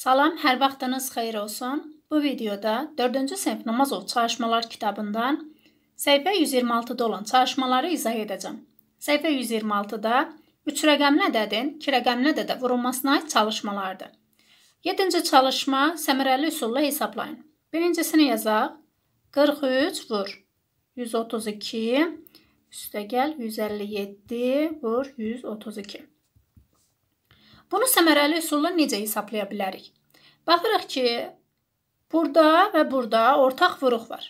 Salam, hər vaxtınız xeyir olsun. Bu videoda 4-cü sinif namaz oxu çalışmalar kitabından səhifə 126-da olan çalışmaları izah edəcəm. Səhifə 126-da 3 rəqəmli ədədin 2 rəqəmli ədədə vurulmasına aid çalışmalardır. 7-ci çalışma səmərəli üsulla hesablayın. Birincisini yazaq. 43 vur 132 üstə gəl 157 vur 132. Bunu səmərəli üsulla necə hesablaya bilərik? Baxırıq ki, burada və burada ortaq vuruq var.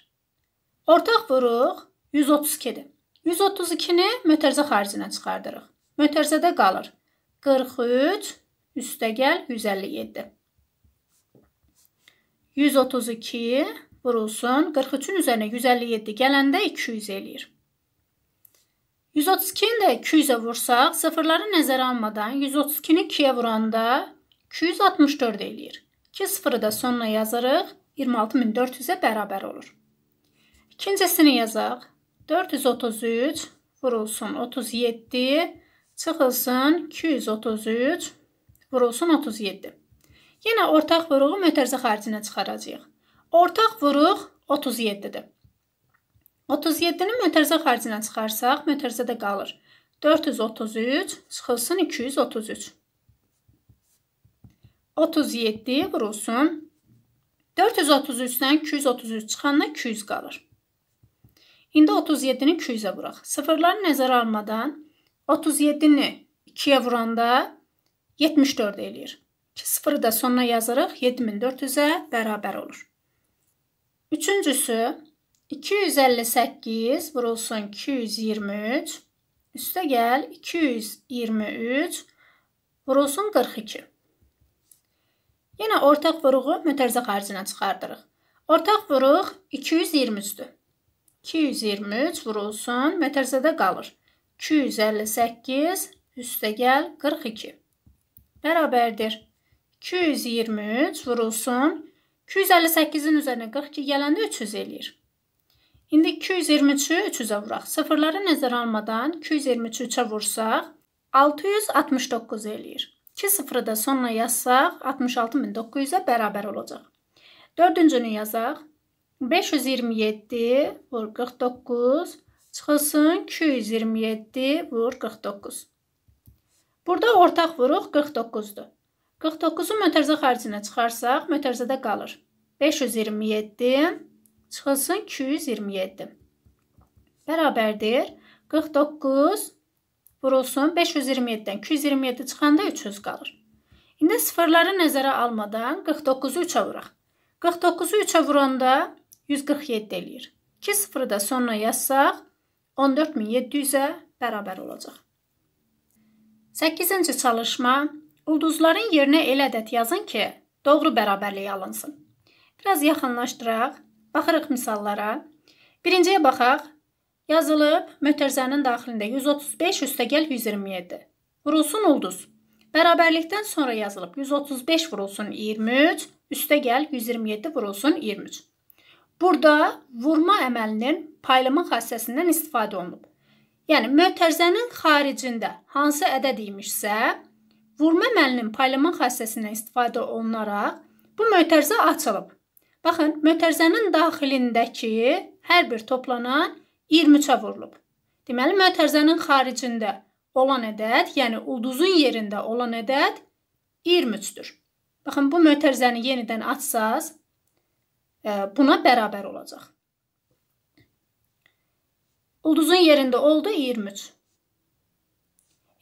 Ortaq vuruq 132-dir. 132-ni mötərizə xaricinə çıxardırıq. Mötərizədə qalır 43 üstəgəl 157. 132 vurulsun 43-ün üzərinə 157 gələndə 200 eləyir. 132-ni də 200-ə vursaq, sıfırları nəzərə almadan 132-ni 2-yə vuranda 264 eləyir. 2 sıfırı da sonuna yazırıq. 26400-ə bərabər olur. İkincisini yazaq. 433 vurulsun 37 çıxılsın 233 vurulsun 37. Yenə ortaq vuruğu mötərizə xaricinə çıxaracağıq. Ortaq vuruq 37-dir. 37-ni mötərizə xaricinə çıxarsaq, mötərizədə qalır. 433 çıxılsın 233. 37 vurulsun. 433-dən 233 çıxanda 200 qalır. İndi 37-ni 200-ə vuraq. Sıfırları nəzərə almadan 37-ni 2-yə vuranda 74 eləyir. 2 sıfırı da sonuna yazırıq. 7400-ə bərabər olur. Üçüncüsü 258 vurulsun 223. Üstə gəl 223 vurulsun 42. Yenə ortaq vuruğu mötərizə xaricinə çıxardırıq. Ortaq vuruq 223-dür. 223 vurulsun, mötərizədə qalır. 258 üstə gəl 42. Bərabərdir. 223 vurulsun, 258-in üzərinə 42 gələndə 300 eləyir. İndi 223-ü 300-ə vuraq. Sıfırları nəzərə almadan 223-ü 3-ə vursaq, 669 eləyir. 2 sıfırı da sonuna yazsaq 66900-ə bərabər olacaq. Dördüncünü yazaq. 527 vur 49 çıxılsın 227 vur 49. Burada ortaq vuruq 49-dur. 49-u mötərizə xaricinə çıxarsaq, mötərizədə qalır. 527 çıxılsın 227. Bərabərdir 49 vurulsun 527-dən 227 çıxanda 300 qalır. İndi sıfırları nəzərə almadan 49-u 3-ə vuraq. 49-u 3-ə vuranda 147 eləyir. 2 sıfırı da sonuna yazsaq 14700-ə bərabər olacaq. 8-ci çalışma ulduzların yerinə elə ədəd yazın ki, doğru bərabərliyi alınsın. Biraz yaxınlaşdıraq, baxırıq misallara. Birinciyə baxaq, Yazılıb mötərizənin daxilində 135 üstəgəl 127. Vurulsun ulduz. Bərabərlikdən sonra yazılıb 135 vurulsun 23, üstəgəl 127 vurulsun 23. Burada vurma əməlinin paylama xassəsindən istifadə olunub. Yəni mötərizənin xaricində hansı ədəd imişsə, vurma əməlinin paylama xassəsindən istifadə olunaraq bu mötərizə açılıb. Baxın, mötərizənin daxilindəki hər bir toplanan 23-ə vurulub. Deməli, mötərizənin xaricində olan ədəd, yəni ulduzun yerində olan ədəd 23-dür. Baxın, bu mötərizəni yenidən açsaz, e, buna bərabər olacaq. Ulduzun yerində oldu 23.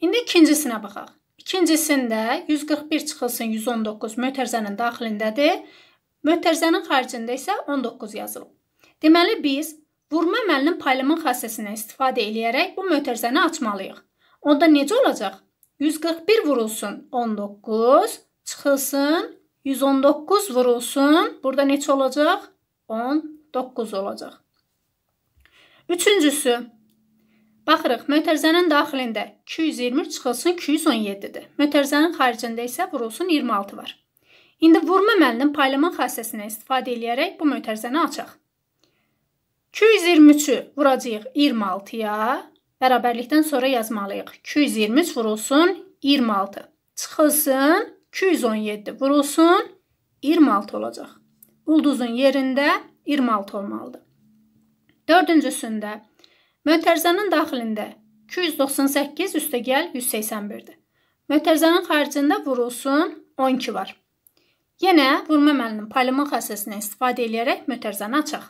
İndi ikincisinə baxaq. İkincisində 141 çıxılsın 119 mötərizənin daxilindədir. Mötərizənin xaricində isə 19 yazılıb. Deməli biz Vurma əməlinin paylamın xassəsindən istifadə eləyərək bu mötərizəni açmalıyıq. Onda necə olacaq? 141 vurulsun 19, çıxılsın 119 vurulsun. Burada neçə olacaq? 19 olacaq. Üçüncüsü. Baxırıq, mötərizənin daxilində 220 çıxılsın 217-dir. Mötərizənin xaricində isə vurulsun 26 var. İndi vurma əməlinin paylamın xassəsindən istifadə eləyərək bu mötərizəni açaq. 223-ü vuracağıq 26-ya. Bərabərlikdən sonra yazmalıyıq. 223 vurulsun 26. Çıxılsın 217 vurulsun 26 olacaq. Ulduzun yerində 26 olmalıdır. Dördüncüsündə mötərzənin daxilində 298 üstə gəl 181-dir. Mötərzənin xaricində vurulsun 12 var. Yenə vurma əməlinin polinom xassəsindən istifadə edərək mötərzəni açaq.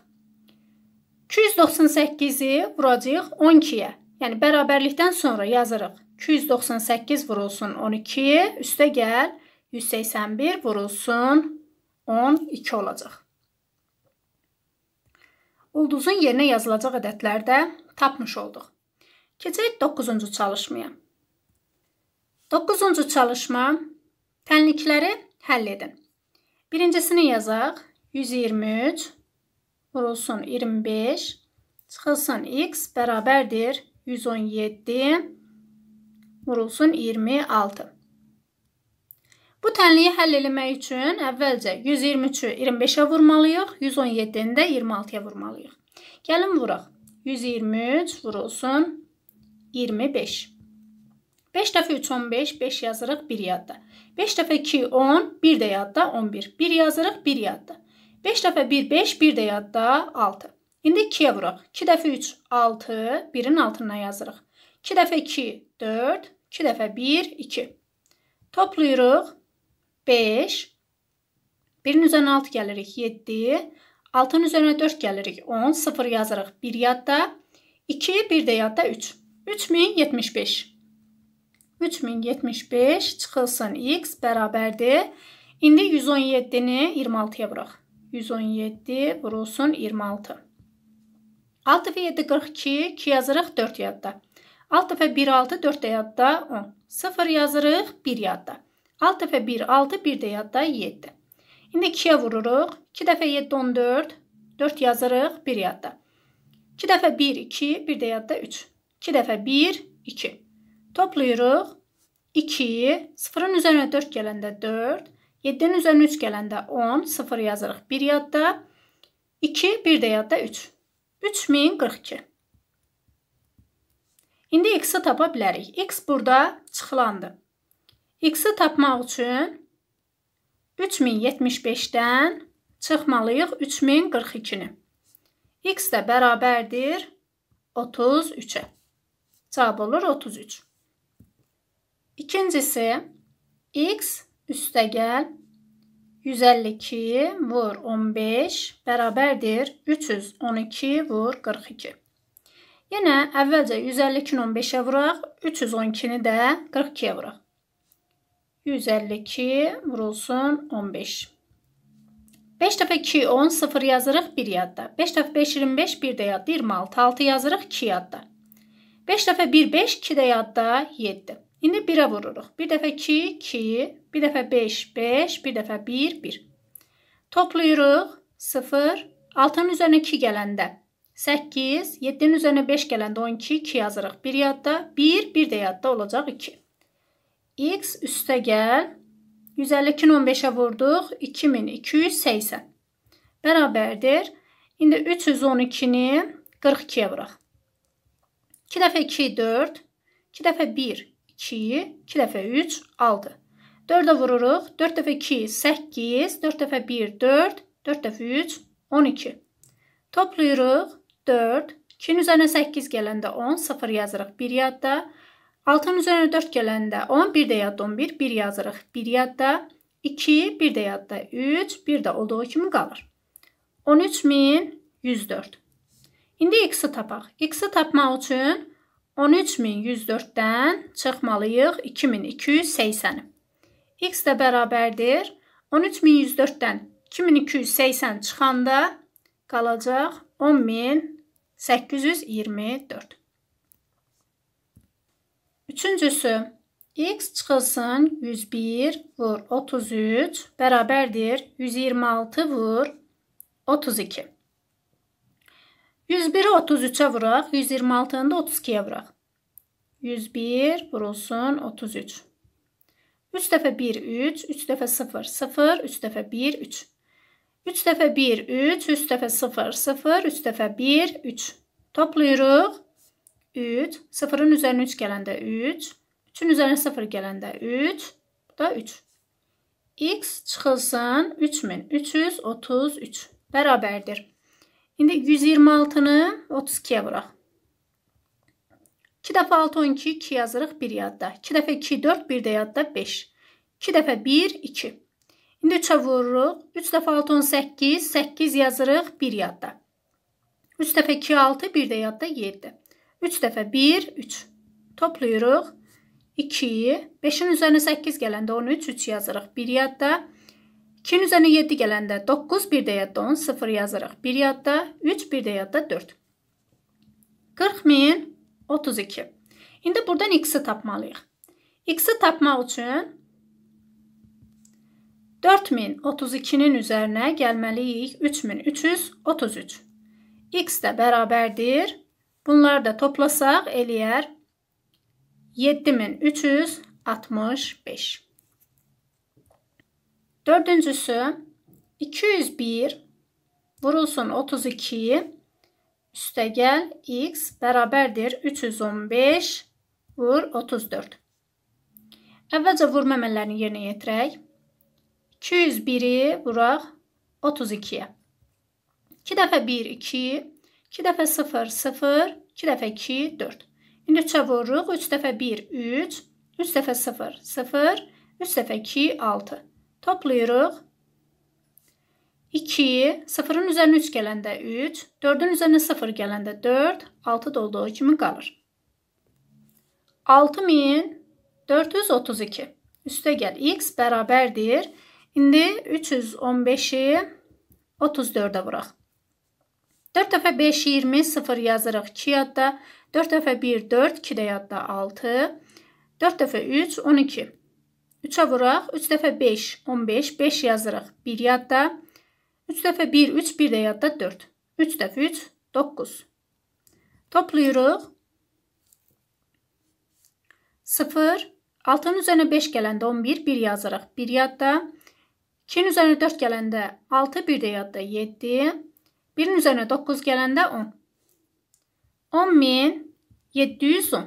298-i vuracağıq 12-yə. Yəni bərabərlikdən sonra yazırıq. 298 vurulsun 12, üstə gəl 181 vurulsun 12 olacaq. Ulduzun yerinə yazılacaq ədədləri də tapmış olduq. Keçək 9-cu çalışmaya. 9-cu çalışma tənlikləri həll edin. Birincisini yazaq. 123 vurulsun 25. Çıxılsın x bərabərdir 117 vurulsun 26. Bu tənliyi həll eləmək üçün əvvəlcə 123-ü 25-ə vurmalıyıq, 117-ni də 26-ya vurmalıyıq. Gəlin vuraq. 123 vurulsun 25. 5 dəfə 3, 15, 5 yazırıq, 1 yadda. 5 dəfə 2, 10, 1 də yadda, 11. 1 yazırıq, 1 yadda. 5 dəfə 1 5, 1 də yadda 6. İndi 2-yə vuruq. 2 dəfə 3 6, 1-in altına yazırıq. 2 dəfə 2 4, 2 dəfə 1 2. Toplayırıq 5. 1-in üzərinə 6 gəlirik 7. 6-ın üzərinə 4 gəlirik 10, 0 yazırıq 1 yadda. 2 1 də yadda 3. 3075. 3075 çıxılsın x bərabərdir. İndi 117-ni 26-ya vuraq. 117 vurulsun 26. 6 və 7 42, 2 yazırıq 4 yadda. 6 və 1 6 4 də yadda 10. 0 yazırıq 1 yadda. 6 və 1 6 1 də yadda 7. İndi 2-yə vururuq. 2 dəfə 7 14, 4 yazırıq 1 yadda. 2 dəfə 1 2 1 də yadda 3. 2 dəfə 1 2. Toplayırıq. 2, 0-ın üzərinə 4 gələndə 4, 7-dən üzərinə 3 gələndə 10, 0 yazırıq 1 yadda, 2, 1 də yadda 3. 3042. İndi x-i tapa bilərik. x burada çıxılandır. x-i tapmaq üçün 3075-dən çıxmalıyıq 3042-ni. x də bərabərdir 33-ə. Cavab olur 33. İkincisi, x üstə gəl 152 vur 15 bərabərdir 312 vur 42. Yenə əvvəlcə 152-ni 15-ə vuraq, 312-ni də 42-yə vuraq. 152 vurulsun 15. 5 dəfə 2, 10, 0 yazırıq 1 yadda. 5 dəfə 5, 25, 1 də yadda. 26, 6 yazırıq 2 yadda. 5 dəfə 1, 5, 2 də yadda 7. İndi 1-ə vururuq. Bir dəfə 2, 2, bir dəfə 5, 5, bir dəfə 1, 1. Toplayırıq. 0, 6-nın üzərinə 2 gələndə 8, 7-nin üzərinə 5 gələndə 12, 2 yazırıq. 1 yadda, 1, 1 də yadda olacaq 2. X üstə gəl. 152-ni 15-ə vurduq. 2280. Bərabərdir. İndi 312-ni 42-yə vuraq. 2 dəfə 2, 4. 2 dəfə 1, 2, 2 dəfə 3, 6. 4-ə vururuq. 4 dəfə 2, 8, 4 dəfə 1, 4, 4 dəfə 3, 12. Toplayırıq. 4, 2-nin üzərinə 8 gələndə 10, 0 yazırıq 1 yadda. 6-nın üzərinə 4 gələndə 10, 1 də yadda 11, 1 yazırıq 1 yadda. 2, 1 də yadda 3, 1 də olduğu kimi qalır. 13104. İndi x-i tapaq. X-i tapmaq üçün 13104-dən çıxmalıyıq 2280-i. X də bərabərdir. 13104-dən 2280 çıxanda qalacaq 10824. Üçüncüsü, x çıxılsın 101 vur 33 bərabərdir 126 vur 32. 101-i 33-ə vuraq. 126-nı da 32-yə vuraq. 101 vurulsun 33. 3 dəfə 1, 3. 3 dəfə 0, 0. 3 dəfə 1, 3. 3 dəfə 1, 3. 3 dəfə 0, 0. 3 dəfə 1, 3. Toplayırıq. 3. 0-ın üzərinə 3 gələndə 3. 3-ün üzərinə 0 gələndə 3. Bu da 3 x çıxılsın 3333 bərabərdir. İndi 126-nı 32-yə vuraq. 2 dəfə 6, 12, 2 yazırıq, 1 yadda. 2 dəfə 2, 4, 1 də yadda 5. 2 dəfə 1, 2. İndi 3-ə vururuq. 3 dəfə 6, 18, 8 yazırıq, 1 yadda. 3 dəfə 2, 6, 1 də yadda 7. 3 dəfə 1, 3. Toplayırıq. 2, 5-in üzərinə 8 gələndə 13, 3 yazırıq, 1 yadda. 1 2-nin üzərinə 7 gələndə 9 bir də yadda 10, 0 yazırıq. 1 yadda 3, bir də yadda 4. 40000 32. İndi buradan x-i tapmalıyıq. x-i tapmaq üçün 4032-nin üzərinə gəlməliyik 3333. x də bərabərdir. Bunları da toplasaq eləyər 7365. Dördüncüsü 201 vurulsun 32 üstə gəl x bərabərdir 315 vur 34. Əvvəlcə vurma əməllərini yerinə yetirək. 201-i vuraq 32-yə. 2 dəfə 1 2, 2 dəfə 0 0, 2 dəfə 2 4. İndi 3-ə vururuq. 3 dəfə 1 3, 3 dəfə 0 0, 3 dəfə 2 6. Toplayırıq. 2, 0-ın üzərinə 3 gələndə 3, 4-ün üzərinə 0 gələndə 4, 6 da olduğu kimi qalır. 6432 üstə gəl x bərabərdir. İndi 315-i 34-ə vuraq. 4 dəfə 5, 20, 0 yazırıq 2 yadda, 4 dəfə 1, 4, 2 də yadda 6, 4 dəfə 3, 12. 3-ə vuraq. 3 dəfə 5, 15. 5 yazırıq. 1 yadda. 3 dəfə 1, 3. 1 də yadda 4. 3 dəfə 3, 9. Toplayırıq. 0, 6-ın üzərinə 5 gələndə 11, 1 yazırıq. 1 yadda. 2-nin üzərinə 4 gələndə 6, 1 də yadda 7. 1-in üzərinə 9 gələndə 10. 10.710.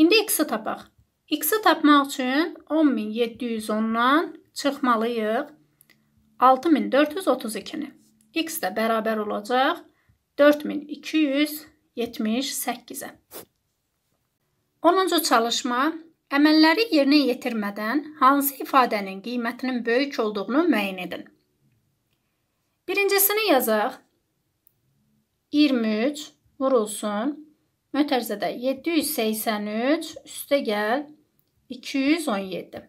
İndi x-i tapaq. X-i tapmaq üçün 10710-dan çıxmalıyıq 6432-ni. X də bərabər olacaq 4278-ə. 10-cu çalışma Əməlləri yerinə yetirmədən hansı ifadənin qiymətinin böyük olduğunu müəyyən edin. Birincisini yazaq. 23 vurulsun. Mötərzədə 783 üstə gəl 217.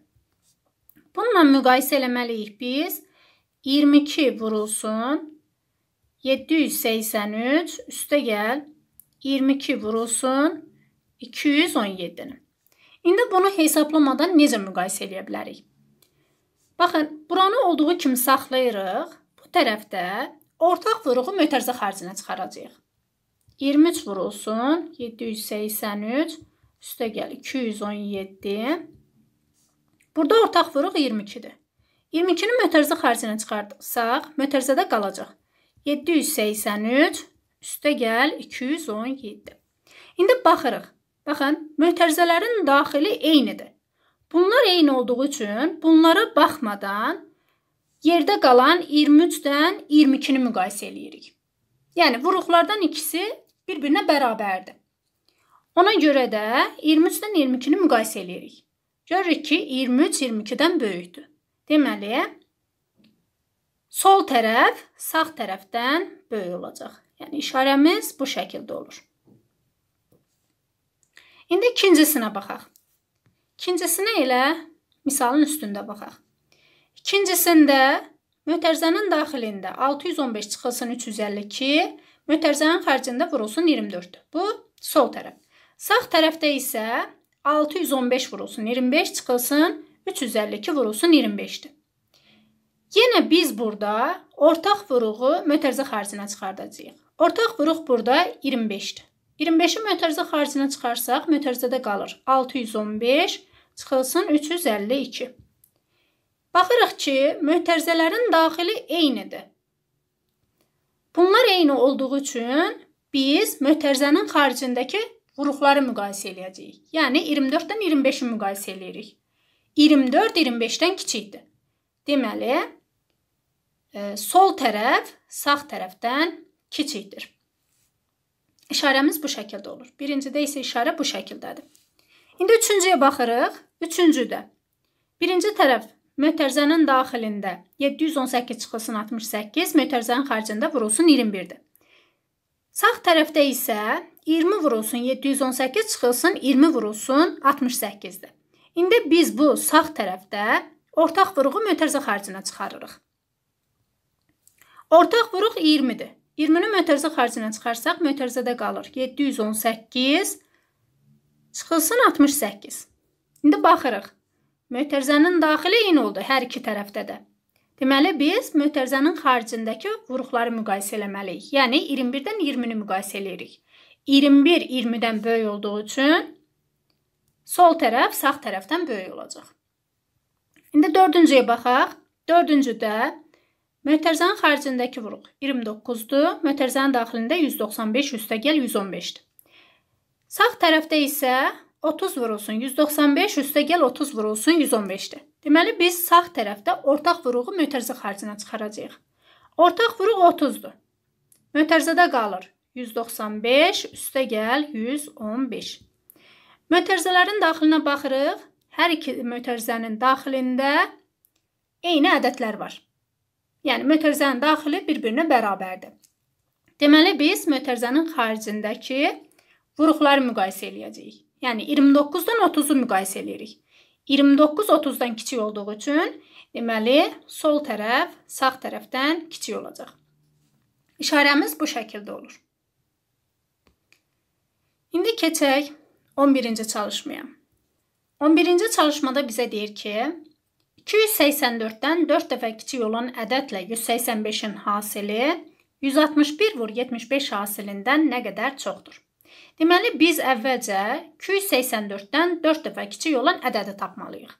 Bununla müqayisə eləməliyik biz. 22 vurulsun 783 üstə gəl 22 vurulsun 217-ni. İndi bunu hesablamadan necə müqayisə eləyə bilərik? Baxın, buranı olduğu kimi saxlayırıq. Bu tərəfdə ortaq vuruğu mötərizə xərcinə çıxaracağıq. 23 vurulsun 783 üstə gəl 217. Burada ortaq vuruq 22-dir. 22-ni mötərizə xaricinə çıxartsaq, mötərizədə qalacaq. 783 üstə gəl 217. İndi baxırıq. Baxın, mötərizələrin daxili eynidir. Bunlar eyni olduğu üçün bunlara baxmadan yerdə qalan 23-dən 22-ni müqayisə eləyirik. Yəni vuruqlardan ikisi bir-birinə bərabərdir. Ona görə də 23-dən 22-ni müqayisə eləyirik. Görürük ki, 23 22-dən böyükdür. Deməli, sol tərəf sağ tərəfdən böyük olacaq. Yəni işarəmiz bu şəkildə olur. İndi ikincisinə baxaq. İkincisinə elə misalın üstündə baxaq. İkincisində mötərizənin daxilində 615 çıxılsın 352, mötərizənin xaricində vurulsun 24. Bu sol tərəf. Sağ tərəfdə isə 615 vurulsun 25 çıxılsın 352 vurulsun 25-dir. Yenə biz burada ortaq vuruğu mötərizə xaricinə çıxardacağıq. Ortaq vuruq burada 25-dir. 25-i mötərizə xaricinə çıxarsaq mötərizədə qalır 615 çıxılsın 352. Baxırıq ki, mötərizələrin daxili eynidir. Bunlar eyni olduğu üçün biz mötərizənin xaricindəki vuruqları müqayisə eləyəcəyik. Yəni 24-dən 25-i müqayisə eləyirik. 24 25-dən kiçikdir. Deməli, e, sol tərəf sağ tərəfdən kiçikdir. İşarəmiz bu şəkildə olur. Birincidə isə işarə bu şəkildədir. İndi üçüncüyə baxırıq. Üçüncüdə birinci tərəf mötərizənin daxilində 718 çıxılsın 68, mötərizənin xaricində vurulsun 21-dir. Sağ tərəfdə isə 20 vurulsun 718 çıxılsın 20 vurulsun 68-dir. İndi biz bu sağ tərəfdə ortaq vuruğu mötərizə xaricinə çıxarırıq. Ortaq vuruq 20-dir. 20-ni mötərizə xaricinə çıxarsaq mötərizədə qalır 718 çıxılsın 68. İndi baxırıq. Mötərizənin daxili eyni oldu hər iki tərəfdə də. Deməli, biz mötərizənin xaricindəki vuruqları müqayisə eləməliyik. Yəni, 21-dən 20-ni müqayisə eləyirik. 21 20-dən böyük olduğu üçün sol tərəf sağ tərəfdən böyük olacaq. İndi dördüncüyə baxaq. Dördüncüdə mötərizənin xaricindəki vuruq 29-dur, mötərizənin daxilində 195 üstə gəl 115-dir. Sağ tərəfdə isə 30 vurulsun 195 üstə gəl 30 vurulsun 115-dir. Deməli biz sağ tərəfdə ortaq vuruğu mötərizə xaricinə çıxaracağıq. Ortaq vuruq 30-dur. Mötərizədə qalır 195 üstə gəl 115. Mötərizələrin daxilinə baxırıq. Hər iki mötərizənin daxilində eyni ədədlər var. Yəni mötərizənin daxili bir-birinə bərabərdir. Deməli biz mötərizənin xaricindəki vuruqları müqayisə eləyəcəyik. Yəni 29-dan 30-u müqayisə eləyirik. 29-30-dan kiçik olduğu üçün deməli sol tərəf sağ tərəfdən kiçik olacaq. İşarəmiz bu şəkildə olur. İndi keçək 11-ci çalışmaya. 11-ci çalışmada bizə deyir ki, 284-dən 4 dəfə kiçik olan ədədlə 185-in hasili 161 vur 75 hasilindən nə qədər çoxdur? Deməli, biz əvvəlcə 284-dən 4 dəfə kiçik olan ədədi tapmalıyıq.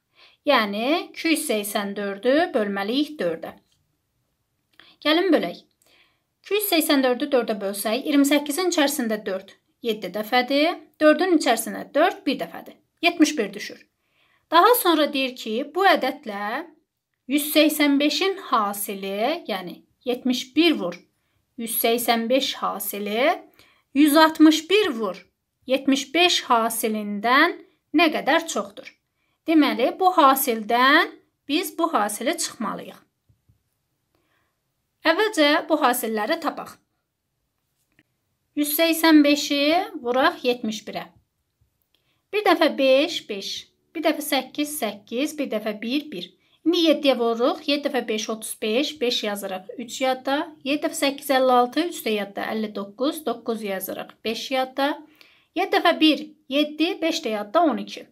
Yəni, 284-ü bölməliyik 4-ə. Gəlin bölək. 284-ü 4-ə bölsək, 28-in içərisində 4 7 dəfədir, 4-ün içərisində 4 1 dəfədir. 71 düşür. Daha sonra deyir ki, bu ədədlə 185-in hasili, yəni 71 vur 185 hasili 161 vur 75 hasilindən nə qədər çoxdur? Deməli, bu hasildən biz bu hasilə çıxmalıyıq. Əvvəlcə bu hasilləri tapaq. 185-i vuraq 71-ə. Bir dəfə 5, 5. Bir dəfə 8, 8. Bir dəfə 1, 1. İndi 7-yə vururuq. 7 dəfə 5 35, 5 yazırıq. 3 yadda. 7 dəfə 8 56, 3 də yadda 59, 9 yazırıq. 5 yadda. 7 dəfə 1 7, 5 də yadda 12.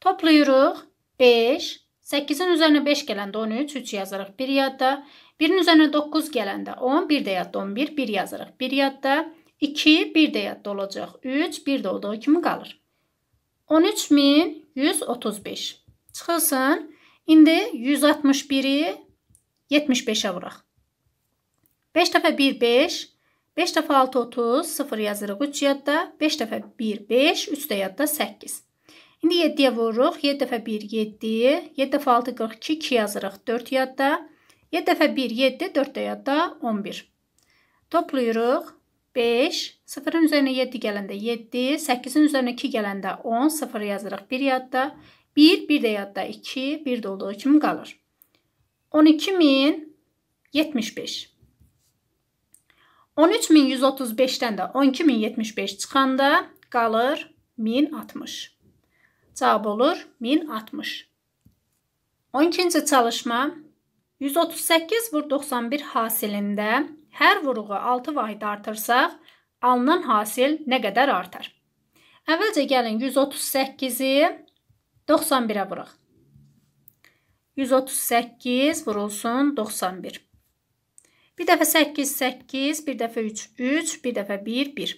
Toplayırıq. 5 8-in üzərinə 5 gələndə 13, 3 yazırıq. 1 yadda. 1-in üzərinə 9 gələndə 10, 1 də yadda 11, 1 yazırıq. 1 yadda. 2 1 də yadda olacaq. 3 1 də olduğu kimi qalır. 13135 çıxılsın. İndi 161-i 75-ə vuraq. 5 dəfə 1, 5. 5 dəfə 6, 30. 0 yazırıq 3 yadda. 5 dəfə 1, 5. 3 də yadda 8. İndi 7-yə vururuq. 7 dəfə 1, 7. 7 dəfə 6, 42. 2 yazırıq 4 yadda. 7 dəfə 1, 7. 4 də yadda 11. Toplayırıq. 5, 0-ın üzərinə 7 gələndə 7, 8-in üzərinə 2 gələndə 10, 0 yazırıq 1 yadda. 1 1, bir də yadda 2, bir də olduğu kimi qalır. 12075. 13135-dən də 12075 çıxanda qalır 1060. Cavab olur 1060. 12-ci çalışma 138 vur 91 hasilində hər vuruğu 6 vahid artırsaq, alınan hasil nə qədər artar? Əvvəlcə gəlin 138-i 91-ə vuraq. 138 vurulsun 91. Bir dəfə 8, 8, bir dəfə 3, 3, bir dəfə 1, 1.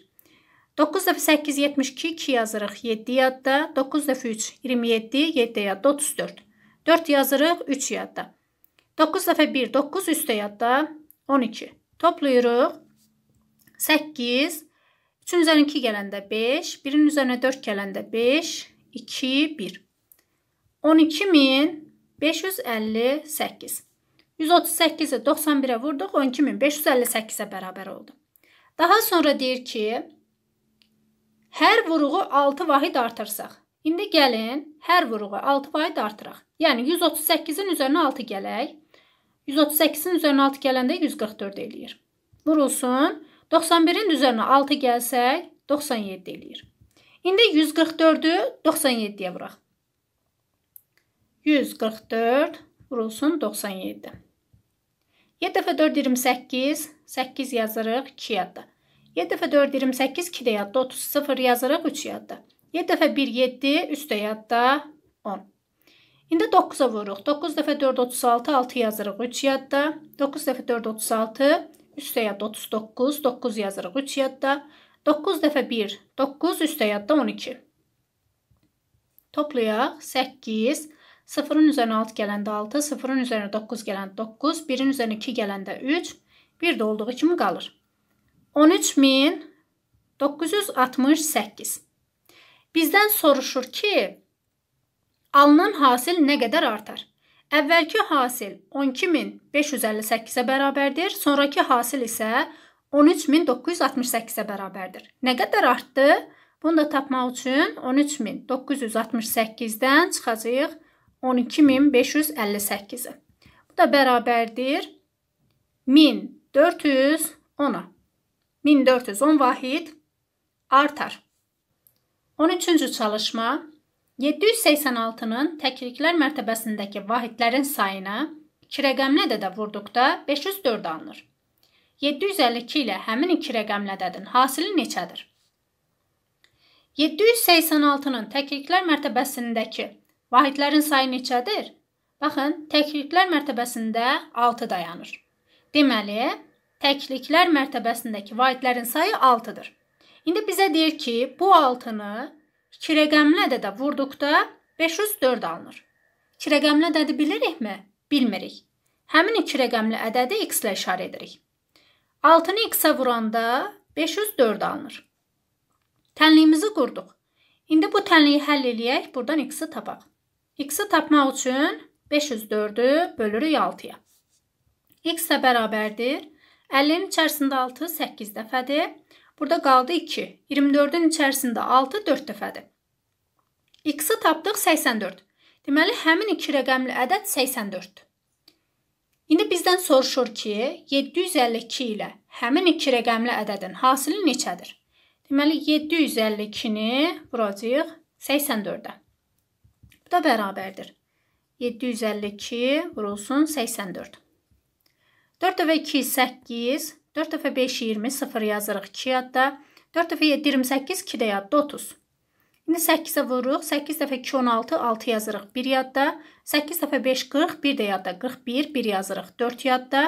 9 dəfə 8, 72, 2 yazırıq 7 yadda. 9 dəfə 3, 27, 7 yadda, 34. 4 yazırıq 3 yadda. 9 dəfə 1, 9 üstə yadda, 12. Toplayırıq. 8, 3-ün üzərinə 2 gələndə 5, 1-in üzərinə 4 gələndə 5, 2, 1. 12558. 138-i 91-ə vurduq, 12558-ə bərabər oldu. Daha sonra deyir ki, hər vuruğu 6 vahid artırsaq. İndi gəlin, hər vuruğu 6 vahid artıraq. Yəni 138-in üzərinə 6 gələk. 138-in üzərinə 6 gələndə 144 eləyir. Vurulsun. 91-in üzərinə 6 gəlsək, 97 eləyir. İndi 144-ü 97-yə vuraq. 144 vurulsun 97. 7 dəfə 4 28, 8 yazırıq 2 yadda. 7 dəfə 4 28, 2 də yadda, 30 0 yazırıq 3 yadda. 7 dəfə 1 7, 3 də yadda 10. İndi 9-a vururuq. 9 dəfə 4 36, 6 yazırıq 3 yadda. 9 dəfə 4 36, 3 də yadda 39, 9 yazırıq 3 yadda. 9 dəfə 1, 9, 3 də yadda 12. Toplayaq 8, 8. 0-un üzərinə 6 gələndə 6, 0-un üzərinə 9 gələndə 9, 1-in üzərinə 2 gələndə 3, 1 də olduğu kimi qalır. 13968. Bizdən soruşur ki, alınan hasil nə qədər artar? Əvvəlki hasil 12558-ə bərabərdir, sonrakı hasil isə 13968-ə bərabərdir. Nə qədər artdı? Bunu da tapmaq üçün 13968-dən çıxacağıq 13968. 12558-ə. Bu da bərabərdir 1410-a. 1410 vahid artar. 13-cü çalışma 786-nın təkriklər mərtəbəsindəki vahidlərin sayını 2 rəqəmli ədədə vurduqda 504 alınır. 752 ilə həmin 2 rəqəmli ədədin hasili neçədir? 786-nın təkriklər mərtəbəsindəki Vahidlərin sayı neçədir? Baxın, təkliklər mərtəbəsində 6 dayanır. Deməli, təkliklər mərtəbəsindəki vahidlərin sayı 6-dır. İndi bizə deyir ki, bu 6-nı 2 rəqəmli ədədə vurduqda 504 alınır. 2 rəqəmli ədədi bilirikmi? Bilmirik. Həmin 2 rəqəmli ədədi x ilə işarə edirik. 6-nı x-ə vuranda 504 alınır. Tənliyimizi qurduq. İndi bu tənliyi həll eləyək, burdan x-i tapaq. X-i tapmaq üçün 504-ü bölürük 6-ya. X də bərabərdir. 50-nin içərisində 6 8 dəfədir. Burada qaldı 2. 24-ün içərisində 6 4 dəfədir. X-i tapdıq 84. Deməli, həmin iki rəqəmli ədəd 84-dür. İndi bizdən soruşur ki, 752 ilə həmin iki rəqəmli ədədin hasili neçədir? Deməli, 752-ni vuracağıq 84-ə. Bu da bərabərdir. 752 vurulsun 84. 4 dəfə 2 8, 4 dəfə 5 20 0 yazırıq 2 yadda. 4 dəfə 7 28 2 də yadda 30. İndi 8-ə vururuq. 8 dəfə 2 16 6 yazırıq 1 yadda. 8 dəfə 5 40 1 də yadda 41 1 yazırıq 4 yadda.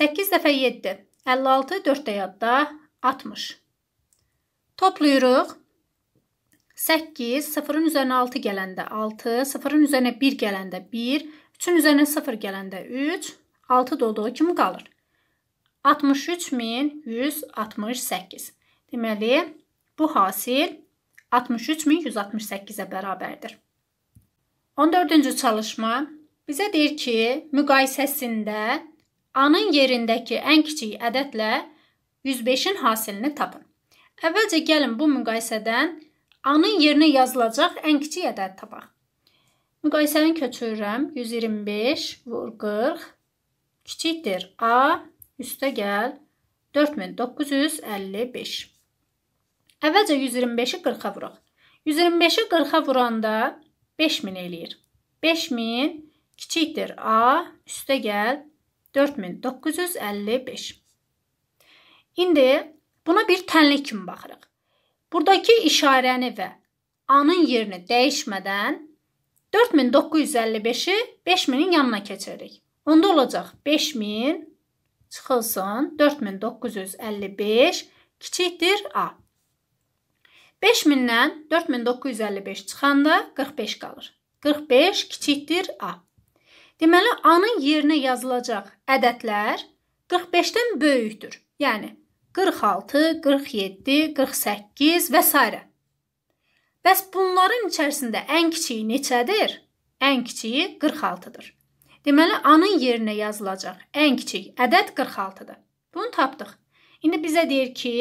8 dəfə 7 56 4 də yadda 60. Toplayırıq. 8, 0-ın üzərinə 6 gələndə 6, 0-ın üzərinə 1 gələndə 1, 3-ün üzərinə 0 gələndə 3, 6 da olduğu kimi qalır. 63168. Deməli, bu hasil 63168-ə bərabərdir. 14-cü çalışma bizə deyir ki, müqayisəsində A-nın yerindəki ən kiçik ədədlə 105-in hasilini tapın. Əvvəlcə gəlin bu müqayisədən A-nın yerinə yazılacaq ən kiçik ədədi tapaq. Müqayisəni köçürürəm. 125 vur 40 kiçikdir. A üstə gəl 4955. Əvvəlcə 125-i 40-a vuraq. 125-i 40-a vuranda 5000 eləyir. 5000 kiçikdir. A üstə gəl 4955. İndi buna bir tənlik kimi baxırıq. Buradakı işarəni və A-nın yerini dəyişmədən 4955-i 5000-in yanına keçiririk. Onda olacaq 5000 çıxılsın 4955 kiçikdir A. 5000-dən 4955 çıxanda 45 qalır. 45 kiçikdir A. Deməli A-nın yerinə yazılacaq ədədlər 45-dən böyükdür. Yəni 46, 47, 48 və s. Bəs bunların içərisində ən kiçiyi neçədir? Ən kiçiyi 46-dır. Deməli, A-nın yerinə yazılacaq ən kiçik ədəd 46-dır. Bunu tapdıq. İndi bizə deyir ki,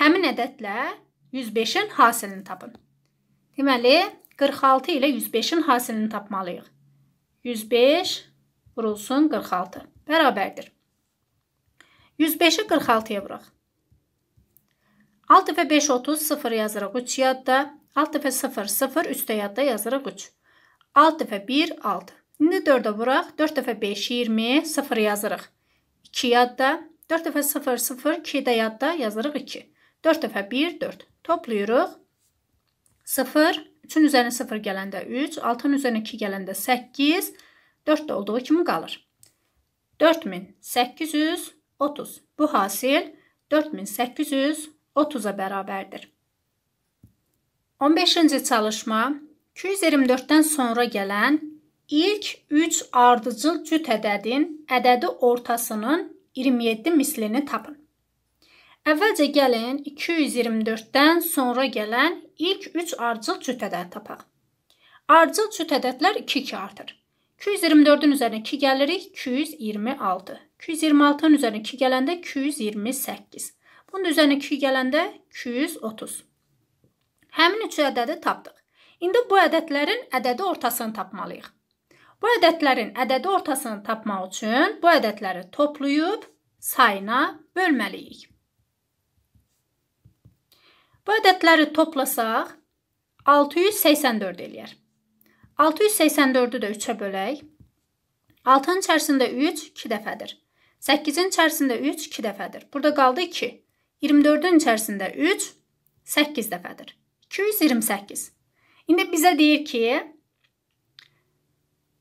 həmin ədədlə 105-in hasilini tapın. Deməli, 46 ilə 105-in hasilini tapmalıyıq. 105 vurulsun 46 bərabərdir. 105-i 46-ya vuraq. 6 dəfə 5 30 0 yazırıq 3 yadda. 6 dəfə 0 0 üstə yadda yazırıq 3. 6 dəfə 1 6. İndi 4-ə vuraq. 4 dəfə 5 20 0 yazırıq. 2 yadda. 4 dəfə 0 0 2 də yadda yazırıq 2. 4 dəfə 1 4. Toplayırıq. 0 3-ün üzərinə 0 gələndə 3, 6-ın üzərinə 2 gələndə 8, 4 də olduğu kimi qalır. 4800 30. Bu hasil 4830-a bərabərdir. 15-ci çalışma 224-dən sonra gələn ilk 3 ardıcıl cüt ədədin ədədi ortasının 27 mislini tapın. Əvvəlcə gəlin 224-dən sonra gələn ilk 3 ardıcıl cüt ədədi tapaq. Ardıcıl cüt ədədlər 2-2 artır. 224-ün üzərinə 2 gəlirik, 226. 226-nın üzərinə 2 gələndə 228. Bunun üzərinə 2 gələndə 230. Həmin üç ədədi tapdıq. İndi bu ədədlərin ədədi ortasını tapmalıyıq. Bu ədədlərin ədədi ortasını tapmaq üçün bu ədədləri toplayıb sayına bölməliyik. Bu ədədləri toplasaq 684 eləyər. 684-ü də 3-ə bölək. 6-nın içərisində 3 2 dəfədir. 8-in içərisində 3 2 dəfədir. Burada qaldı 2. 24-ün içərisində 3 8 dəfədir. 228. İndi bizə deyir ki,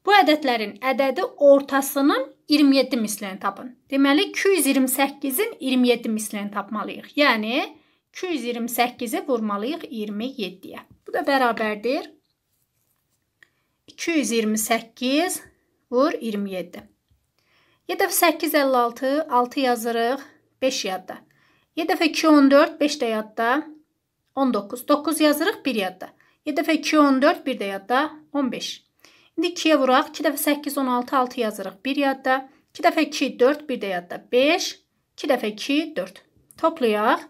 bu ədədlərin ədədi ortasının 27 mislini tapın. Deməli 228-in 27 mislini tapmalıyıq. Yəni 228-i vurmalıyıq 27-yə. Bu da bərabərdir 228 vur 27. 7 dəfə 8 56, 6 yazırıq, 5 yadda. 7 dəfə 2 14, 5 də yadda. 19, 9 yazırıq, 1 yadda. 7 dəfə 2 14, 1 də yadda, 15. İndi 2-yə vuraq. 2 dəfə 8 16, 6 yazırıq, 1 yadda. 2 dəfə 2 4, 1 də yadda, 5. 2 dəfə 2 4. Toplayaq.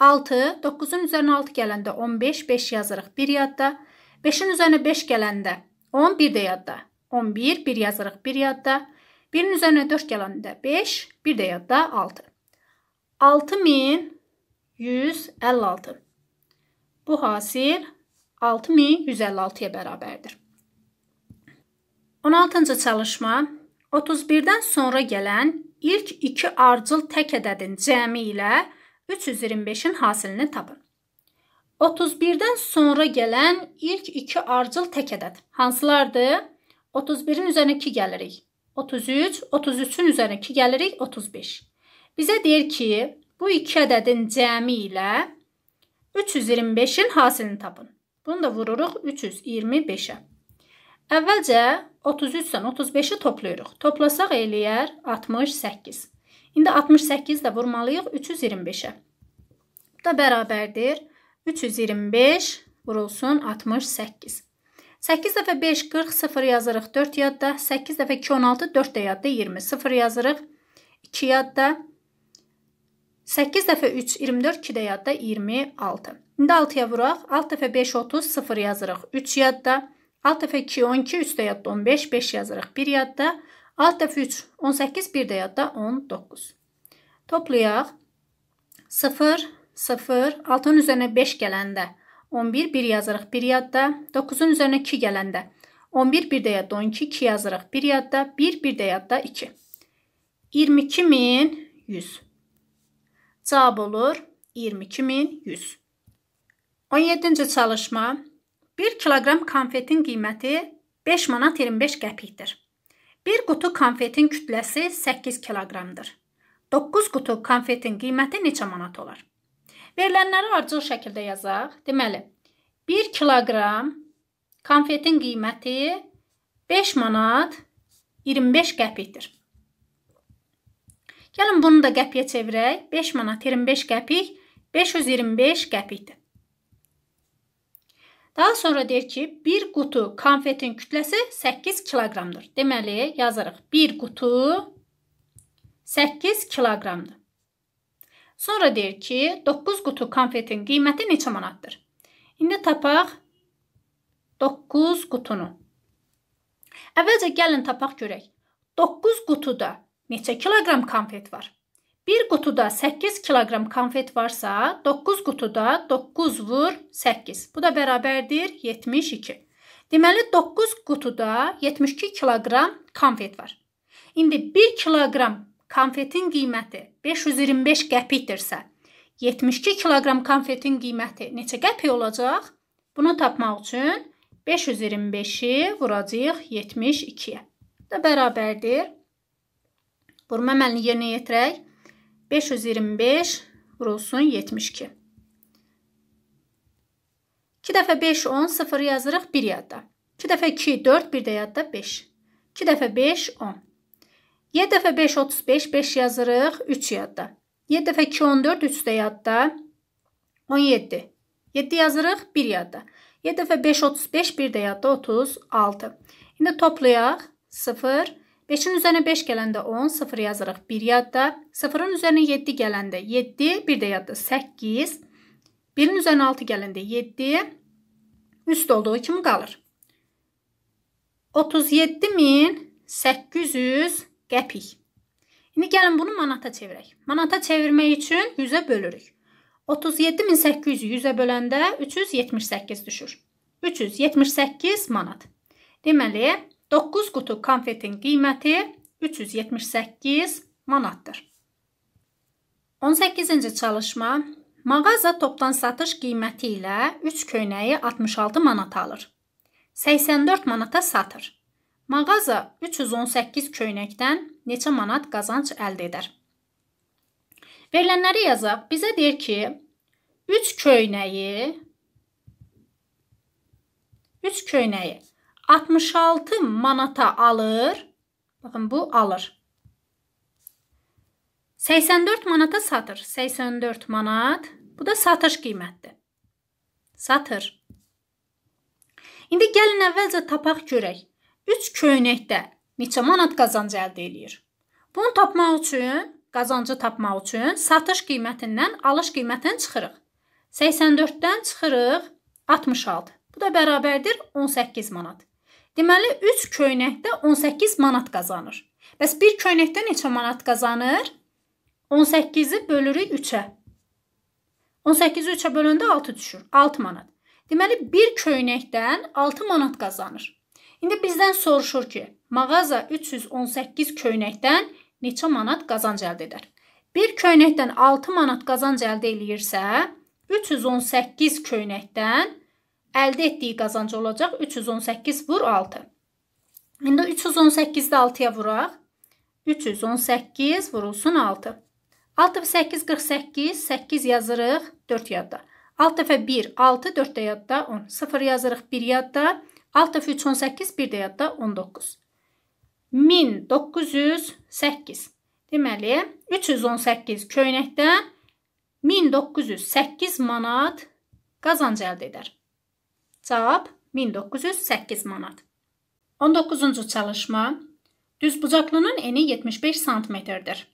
6, 9-un üzərinə 6 gələndə 15, 5 yazırıq, 1 yadda. 5-in üzərinə 5 gələndə 10 bir də yadda. 11 bir yazırıq, bir yadda. 1-in üzərinə 4 gələndə 5, bir də yadda 6. 6156. Bu hasil 6156-ya bərabərdir. 16-cı çalışma 31-dən sonra gələn ilk 2 arcıl tək ədədin cəmi ilə 325-in hasilini tapın. 31-dən sonra gələn ilk 2 arcıl tək ədəd. Hansılardır? 31-in üzərinə 2 gəlirik. 33, 33-ün üzərinə 2 gəlirik, 35. Bizə deyir ki, bu iki ədədin cəmi ilə 325-in hasilini tapın. Bunu da vururuq 325-ə. Əvvəlcə 33-dən 35-i toplayırıq. Toplasaq eləyər 68. İndi 68 də vurmalıyıq 325-ə. Bu da bərabərdir 325. 325 vurulsun 68. 8 dəfə 5 40 0 yazırıq 4 yadda. 8 dəfə 2 16 4 də yadda 20 0 yazırıq 2 yadda. 8 dəfə 3 24 2 də yadda 26. İndi 6-ya vuraq. 6 dəfə 5 30 0 yazırıq 3 yadda. 6 dəfə 2 12 3 də yadda 15 5 yazırıq 1 yadda. 6 dəfə 3 18 1 də yadda 19. Toplayaq. 0 0, 6-ın üzərinə 5 gələndə 11, 1 yazırıq 1 yadda, 9-un üzərinə 2 gələndə 11, 1 də yadda 12, 2 yazırıq 1 yadda, 1, 1 də yadda 2. 22100. Cavab olur 22100. 17-ci çalışma. 1 kiloqram konfetin qiyməti 5 manat 25 qəpikdir. Bir qutu konfetin kütləsi 8 kiloqramdır. 9 qutu konfetin qiyməti neçə manat olar? Verilənləri ardıcıl şəkildə yazaq. Deməli, 1 kiloqram konfetin qiyməti 5 manat 25 qəpikdir. Gəlin bunu da qəpiyə çevirək. 5 manat 25 qəpik 525 qəpikdir. Daha sonra deyir ki, bir qutu konfetin kütləsi 8 kiloqramdır. Deməli, yazırıq. Bir qutu 8 kiloqramdır. Sonra deyir ki, 9 qutu konfetin qiyməti neçə manatdır? İndi tapaq 9 qutunu. Əvvəlcə gəlin tapaq görək. 9 qutuda neçə kiloqram konfet var? 1 qutuda 8 kiloqram konfet varsa, 9 qutuda 9 vur 8. Bu da bərabərdir 72. Deməli 9 qutuda 72 kiloqram konfet var. İndi 1 kiloqram konfetin qiyməti 525 qəpikdirsə, 72 kiloqram konfetin qiyməti neçə qəpik olacaq? Bunu tapmaq üçün 525-i vuracağıq 72-yə. Da bərabərdir. Vurma əməlini yerinə yetirək. 525 vurulsun 72. 2 dəfə 5 10 0 yazırıq 1 yadda. 2 dəfə 2 4 1 də yadda 5. 2 dəfə 5 10. 7 dəfə 5 35, 5 yazırıq, 3 yadda. 7 dəfə 2 14, 3 də yadda. 17. 7 yazırıq, 1 yadda. 7 dəfə 5 35, 1 də yadda 36. İndi toplayaq. 0 5-in üzərinə 5 gələndə 10, 0 yazırıq 1 yadda. 0-ın üzərinə 7 gələndə 7, 1 də yadda 8. 1-in üzərinə 6 gələndə 7. Üst olduğu kimi qalır. 37800 qəpik. İndi gəlin bunu manata çevirək. Manata çevirmək üçün 100-ə bölürük. 37800-ü 100-ə böləndə 378 düşür. 378 manat. Deməli, 9 qutu konfetin qiyməti 378 manatdır. 18-ci çalışma Mağaza topdan satış qiyməti ilə 3 köynəyi 66 manat alır. 84 manata satır. Mağaza 318 köynəkdən neçə manat qazanc əldə edər? Verilənləri yazaq. Bizə deyir ki, 3 köynəyi 3 köynəyi 66 manata alır. Baxın bu alır. 84 manata satır. 84 manat. Bu da satış qiymətdir. Satır. İndi gəlin əvvəlcə tapaq görək. 3 köynəkdə neçə manat qazanc əldə eləyir? Bunu tapmaq üçün, qazancı tapmaq üçün satış qiymətindən alış qiymətini çıxırıq. 84-dən çıxırıq 66. Bu da bərabərdir 18 manat. Deməli 3 köynəkdə 18 manat qazanır. Bəs bir köynəkdə neçə manat qazanır? 18-i bölürük 3-ə. 18-i 3-ə böləndə 6 düşür. 6 manat. Deməli bir köynəkdən 6 manat qazanır. İndi bizdən soruşur ki, mağaza 318 köynəkdən neçə manat qazanc əldə edər? Bir köynəkdən 6 manat qazanc əldə eləyirsə, 318 köynəkdən əldə etdiyi qazanc olacaq 318 vur 6. İndi 318-də 6-ya vuraq. 318 vurulsun 6. 6 və 8 48, 8 yazırıq 4 yadda. 6 dəfə 1 6, 4 də yadda 10. 0 yazırıq 1 yadda. Alt tarafı 3 18, bir də yadda 19. 1908. Deməli 318 köynəkdən 1908 manat qazanc əldə edər. Cavab 1908 manat. 19-cu çalışma. Düzbucaqlının eni 75 sm-dir.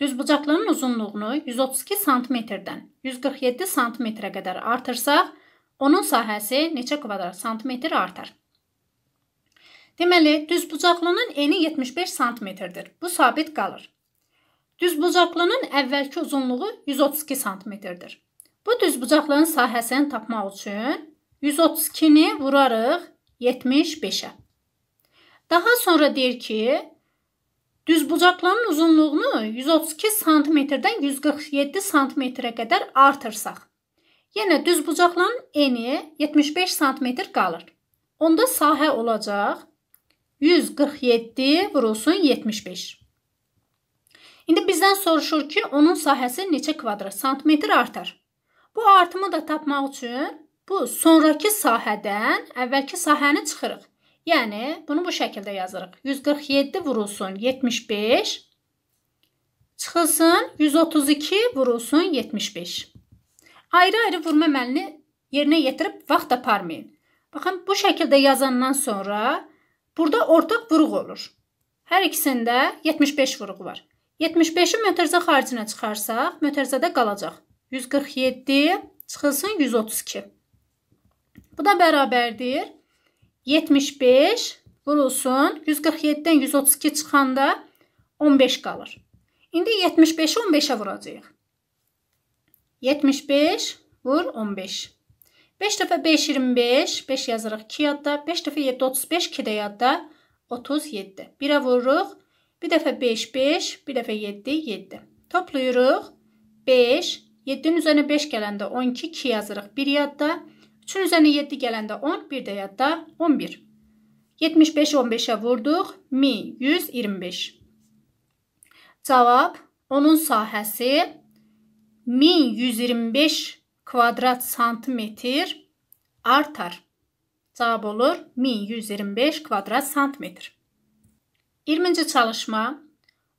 Düzbucaqlının uzunluğunu 132 sm-dən 147 sm-ə qədər artırsaq, Onun sahəsi neçə kvadrat santimetr artar? Deməli, düzbucaqlının eni 75 santimetrdir. Bu sabit qalır. Düzbucaqlının əvvəlki uzunluğu 132 santimetrdir. Bu düzbucaqlığın sahəsini tapmaq üçün 132-ni vurarıq 75-ə. Daha sonra deyir ki, düzbucaqlının uzunluğunu 132 santimetrdən 147 santimetrə qədər artırsaq, Yenə düz bucaqların eni 75 sm qalır. Onda sahə olacaq 147 vurulsun 75. İndi bizdən soruşur ki, onun sahəsi neçə kvadrat santimetr artar? Bu artımı da tapmaq üçün bu sonrakı sahədən əvvəlki sahəni çıxırıq. Yəni bunu bu şəkildə yazırıq. 147 vurulsun 75 çıxılsın 132 vurulsun 75. Ayrı-ayrı vurma əməlini yerinə yetirib vaxt aparmayın. Baxın, bu şəkildə yazandan sonra burada ortaq vuruq olur. Hər ikisində 75 vuruq var. 75-i mötərizə xaricinə çıxarsaq, mötərizədə qalacaq. 147 çıxılsın 132. Bu da bərabərdir. 75 vurulsun 147-dən 132 çıxanda 15 qalır. İndi 75-i 15-ə vuracağıq. 75 vur 15. 5 dəfə 5 25, 5 yazırıq 2 yadda, 5 dəfə 7 35, 2 də yadda 37. 1-ə vururuq. 1 dəfə 5 5, 1 dəfə 7 7. Toplayırıq. 5, 7-nin üzərinə 5 gələndə 12, 2 yazırıq 1 yadda. 3-ün üzərinə 7 gələndə 10, 1 də yadda 11. 75 15-ə vurduq. 1125. Cavab 10-un sahəsi 1125 kvadrat santimetr artar. Cavab olur 1125 kvadrat santimetr. 20-ci çalışma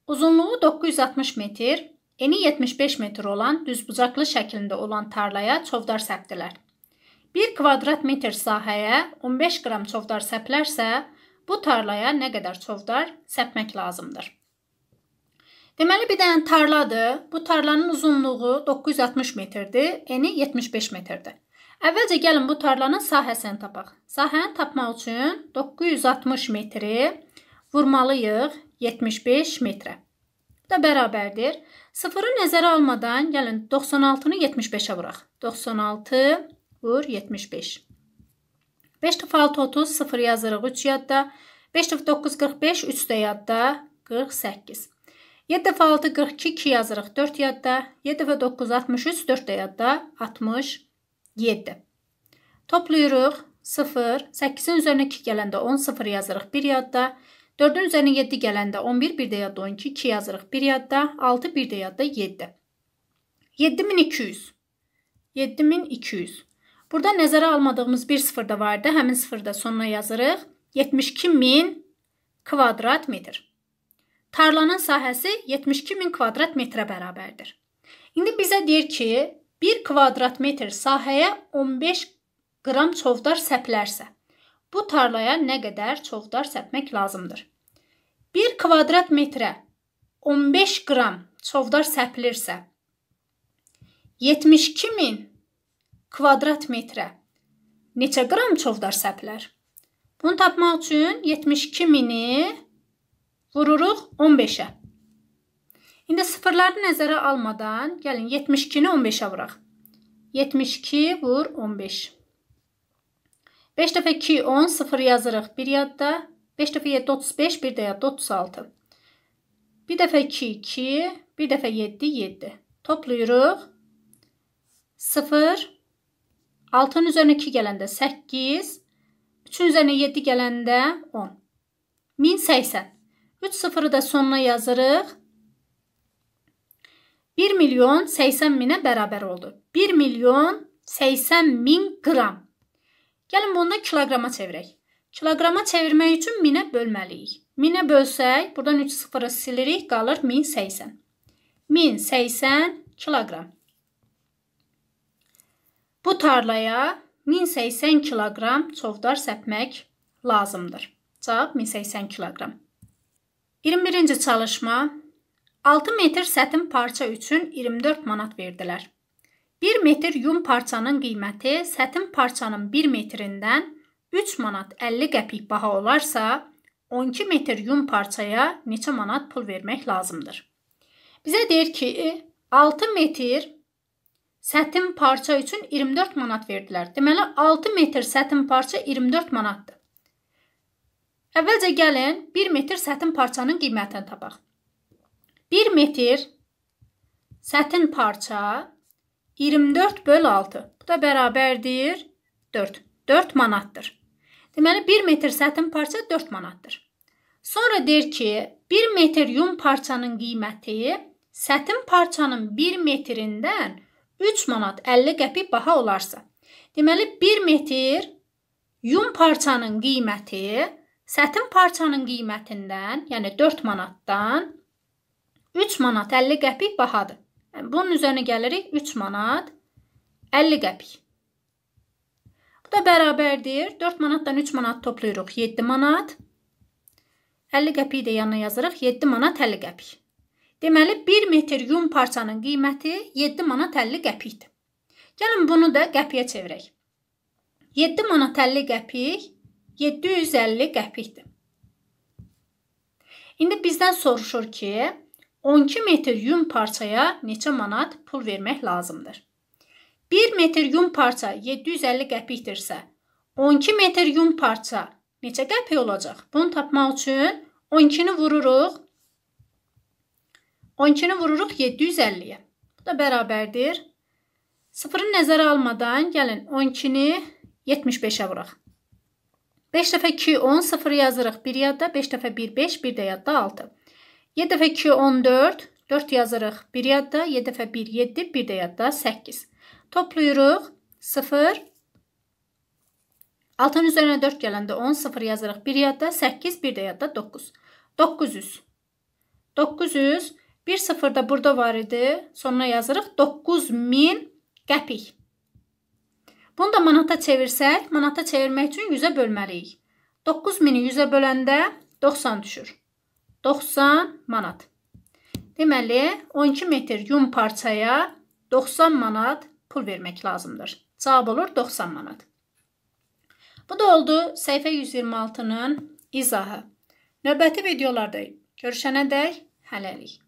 uzunluğu 960 metr, eni 75 metr olan düzbucaqlı şəklində olan tarlaya çovdar səpdilər. 1 kvadrat metr sahəyə 15 qram çovdar səplərsə, bu tarlaya nə qədər çovdar səpmək lazımdır? Deməli bir dənə tarladır. Bu tarlanın uzunluğu 960 metrdir, eni 75 metrdir. Əvvəlcə gəlin bu tarlanın sahəsini tapaq. Sahəni tapmaq üçün 960 metri vurmalıyıq 75 metrə. Bu da bərabərdir. Sıfırı nəzərə almadan gəlin 96-nı 75-ə vuraq. 96 vur 75. 5 dəfə 6 30 0 yazırıq 3 yadda. 5 dəfə 9 45 3 də yadda 48. 7 dəfə 6 42 2 yazırıq 4 yadda. 7 dəfə 9 63 4 də yadda 67. Toplayırıq 0 8-in üzərinə 2 gələndə 10 0 yazırıq 1 yadda. 4-ün üzərinə 7 gələndə 11 1 də yadda 12 2 yazırıq 1 yadda. 6 1 də yadda 7. 7200. 7200. Burada nəzərə almadığımız bir sıfır da vardı. Həmin sıfırı da sonuna yazırıq. 72000 kvadrat metr. Tarlanın sahəsi 72 min kvadrat metrə bərabərdir. İndi bizə deyir ki, 1 kvadrat metr sahəyə 15 qram çovdar səplərsə, bu tarlaya nə qədər çovdar səpmək lazımdır? 1 kvadrat metrə 15 qram çovdar səpilirsə, 72 min kvadrat metrə neçə qram çovdar səplər? Bunu tapmaq üçün 72 mini vururuq 15-ə. İndi sıfırları nəzərə almadan, gəlin 72-ni 15-ə vuraq. 72 vur 15. 5 dəfə 2, 10, 0 yazırıq bir yadda. 5 dəfə 7, 35, bir də yadda 36. Bir dəfə 2, 2, bir dəfə 7, 7. Toplayırıq. 0, 6-ın üzərinə 2 gələndə 8, 3-ün üzərinə 7 gələndə 10. 1080. 3 sıfırı da sonuna yazırıq. 1 milyon 80 minə bərabər oldu. 1 milyon 80 min qram. Gəlin bunu da kiloqrama çevirək. Kiloqrama çevirmək üçün minə bölməliyik. Minə bölsək, buradan 3 sıfırı silirik, qalır 1080. 1080 kiloqram. Bu tarlaya 1080 kiloqram çovdar səpmək lazımdır. Cavab 1080 kiloqram. 21-ci çalışma 6 metr sətin parça üçün 24 manat verdilər. 1 metr yum parçanın qiyməti sətin parçanın 1 metrindən 3 manat 50 qəpik baha olarsa, 12 metr yun parçaya neçə manat pul vermək lazımdır? Bizə deyir ki, 6 metr sətin parça üçün 24 manat verdilər. Deməli, 6 metr sətin parça 24 manatdır. Əvvəlcə gəlin 1 metr sətin parçanın qiymətini tapaq. 1 metr sətin parça 24 böl 6. Bu da bərabərdir 4. 4 manatdır. Deməli 1 metr sətin parça 4 manatdır. Sonra deyir ki, 1 metr yun parçanın qiyməti sətin parçanın 1 metrindən 3 manat 50 qəpik baha olarsa. Deməli 1 metr yun parçanın qiyməti Sətin parçanın qiymətindən, yəni 4 manatdan 3 manat 50 qəpik bahadır. Yəni bunun üzərinə gəlirik 3 manat 50 qəpik. Bu da bərabərdir. 4 manatdan 3 manat toplayırıq 7 manat. 50 qəpiyi də yanına yazırıq 7 manat 50 qəpik. Deməli 1 metr yun parçanın qiyməti 7 manat 50 qəpikdir. Gəlin bunu da qəpiyə çevirək. 7 manat 50 qəpik 750 qəpikdir. İndi bizdən soruşur ki, 12 metr yun parçaya neçə manat pul vermək lazımdır? 1 metr yun parça 750 qəpikdirsə, 12 metr yun parça neçə qəpik olacaq? Bunu tapmaq üçün 12-ni vururuq. 12-ni vururuq 750-yə. Bu da bərabərdir. Sıfırı nəzərə almadan gəlin 12-ni 75-ə vuraq. 5 dəfə 2 10 0 yazırıq. 1 yadda, 5 dəfə 1 5, 1 də yadda 6. 7 dəfə 2 14, 4 yazırıq. 1 yadda, 7 dəfə 1 7, 1 də yadda 8. Toplayırıq. 0 6-nın üzərinə 4 gələndə 10 0 yazırıq. 1 yadda 8, 1 də yadda 9. 900. 900 1 0 da burada var idi. Sonuna yazırıq 9000 qəpik. Bunu da manata çevirsək, manata çevirmək üçün 100-ə bölməliyik. 9000-i 100-ə böləndə 90 düşür. 90 manat. Deməli, 12 metr yum parçaya 90 manat pul vermək lazımdır. Cavab olur 90 manat. Bu da oldu səhifə 126-nın izahı. Növbəti videolarda görüşənə dək hələlik.